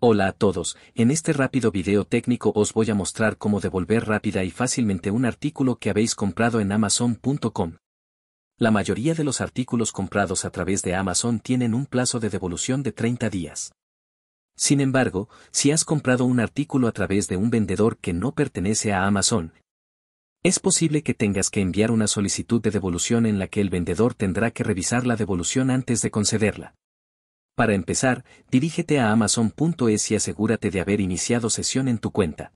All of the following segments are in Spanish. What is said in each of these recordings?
Hola a todos, en este rápido video técnico os voy a mostrar cómo devolver rápida y fácilmente un artículo que habéis comprado en amazon.com. La mayoría de los artículos comprados a través de Amazon tienen un plazo de devolución de 30 días. Sin embargo, si has comprado un artículo a través de un vendedor que no pertenece a Amazon, es posible que tengas que enviar una solicitud de devolución en la que el vendedor tendrá que revisar la devolución antes de concederla. Para empezar, dirígete a amazon.es y asegúrate de haber iniciado sesión en tu cuenta.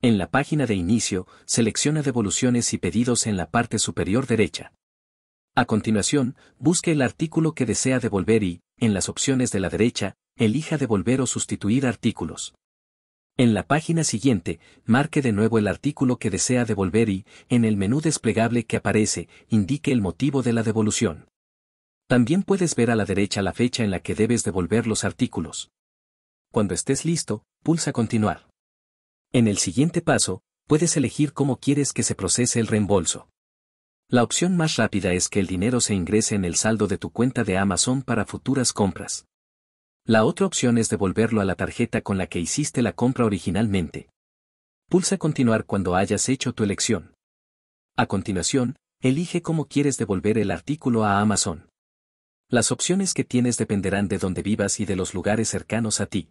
En la página de inicio, selecciona devoluciones y pedidos en la parte superior derecha. A continuación, busque el artículo que desea devolver y, en las opciones de la derecha, elija devolver o sustituir artículos. En la página siguiente, marque de nuevo el artículo que desea devolver y, en el menú desplegable que aparece, indique el motivo de la devolución. También puedes ver a la derecha la fecha en la que debes devolver los artículos. Cuando estés listo, pulsa Continuar. En el siguiente paso, puedes elegir cómo quieres que se procese el reembolso. La opción más rápida es que el dinero se ingrese en el saldo de tu cuenta de Amazon para futuras compras. La otra opción es devolverlo a la tarjeta con la que hiciste la compra originalmente. Pulsa Continuar cuando hayas hecho tu elección. A continuación, elige cómo quieres devolver el artículo a Amazon. Las opciones que tienes dependerán de dónde vivas y de los lugares cercanos a ti.